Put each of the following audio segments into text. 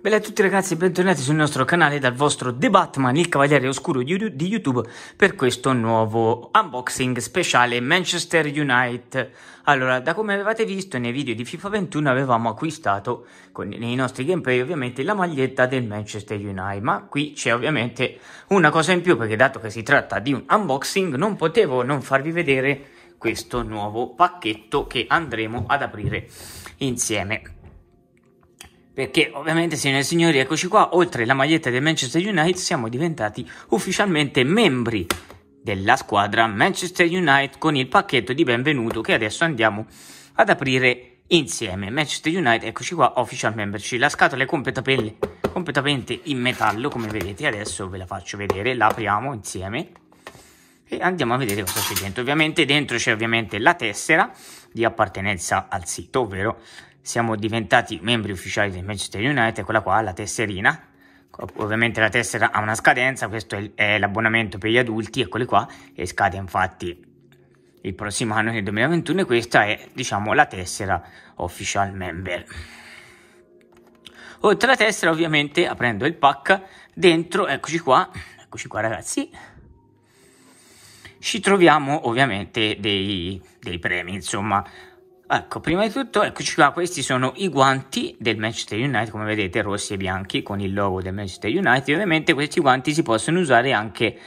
Bella a tutti ragazzi e bentornati sul nostro canale dal vostro The Batman, il Cavaliere Oscuro di YouTube per questo nuovo unboxing speciale Manchester United. Allora, da come avevate visto nei video di FIFA 21 avevamo acquistato con, nei nostri gameplay ovviamente la maglietta del Manchester United, ma qui c'è ovviamente una cosa in più perché dato che si tratta di un unboxing non potevo non farvi vedere questo nuovo pacchetto che andremo ad aprire insieme. Perché ovviamente, signore e signori, eccoci qua, oltre la maglietta del Manchester United siamo diventati ufficialmente membri della squadra Manchester United con il pacchetto di benvenuto che adesso andiamo ad aprire insieme. Manchester United, eccoci qua, official membership. La scatola è completamente in metallo, come vedete, adesso ve la faccio vedere, la apriamo insieme e andiamo a vedere cosa c'è dentro. Ovviamente dentro c'è ovviamente la tessera di appartenenza al sito, ovvero siamo diventati membri ufficiali del Manchester United, quella qua, la tesserina. Ovviamente la tessera ha una scadenza, questo è l'abbonamento per gli adulti, eccoli qua, e scade infatti il prossimo anno nel 2021 e questa è, diciamo, la tessera official member. Oltre alla tessera, ovviamente, aprendo il pack, dentro, eccoci qua, eccoci qua ragazzi, ci troviamo ovviamente dei, dei premi, insomma, Ecco, prima di tutto, eccoci qua, questi sono i guanti del Manchester United, come vedete rossi e bianchi con il logo del Manchester United. Ovviamente questi guanti si possono usare anche,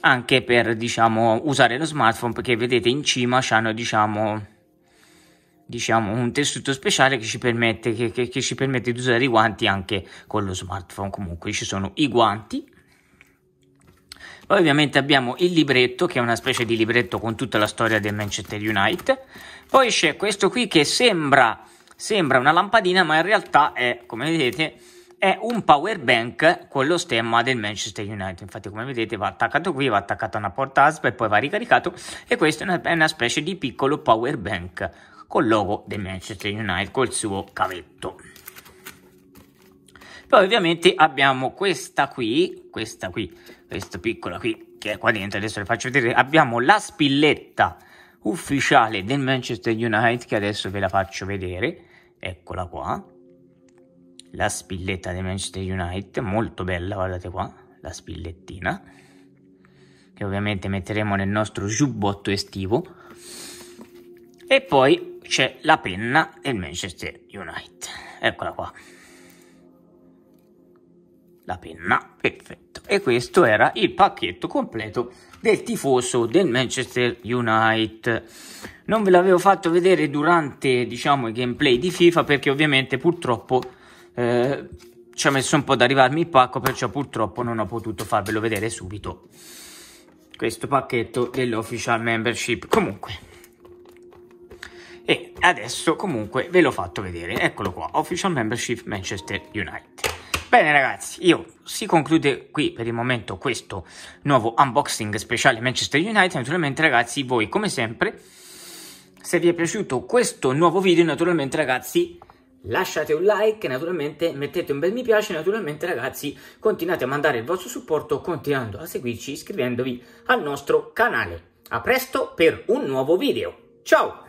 anche per, diciamo, usare lo smartphone perché vedete in cima hanno, diciamo, diciamo, un tessuto speciale che ci, permette, che, che, che ci permette di usare i guanti anche con lo smartphone. Comunque ci sono i guanti poi ovviamente abbiamo il libretto, che è una specie di libretto con tutta la storia del Manchester United. Poi c'è questo qui che sembra, sembra una lampadina, ma in realtà è, come vedete, è un power bank con lo stemma del Manchester United. Infatti, come vedete, va attaccato qui, va attaccato a una porta ASP e poi va ricaricato. E questo è una, è una specie di piccolo power bank col logo del Manchester United, col suo cavetto. Poi ovviamente abbiamo questa qui, questa qui, questa piccola qui, che è qua dentro, adesso le faccio vedere, abbiamo la spilletta ufficiale del Manchester United, che adesso ve la faccio vedere, eccola qua, la spilletta del Manchester United, molto bella, guardate qua, la spillettina, che ovviamente metteremo nel nostro giubbotto estivo, e poi c'è la penna del Manchester United, eccola qua la penna, perfetto. E questo era il pacchetto completo del tifoso del Manchester United. Non ve l'avevo fatto vedere durante, diciamo, i gameplay di FIFA perché ovviamente purtroppo eh, ci ha messo un po' ad arrivarmi il pacco, perciò purtroppo non ho potuto farvelo vedere subito. Questo pacchetto dell'official membership. Comunque, e adesso comunque ve l'ho fatto vedere, eccolo qua, Official Membership Manchester United. Bene ragazzi, io si conclude qui per il momento questo nuovo unboxing speciale Manchester United. Naturalmente ragazzi, voi come sempre, se vi è piaciuto questo nuovo video, naturalmente ragazzi, lasciate un like, naturalmente mettete un bel mi piace, naturalmente ragazzi, continuate a mandare il vostro supporto continuando a seguirci iscrivendovi al nostro canale. A presto per un nuovo video. Ciao!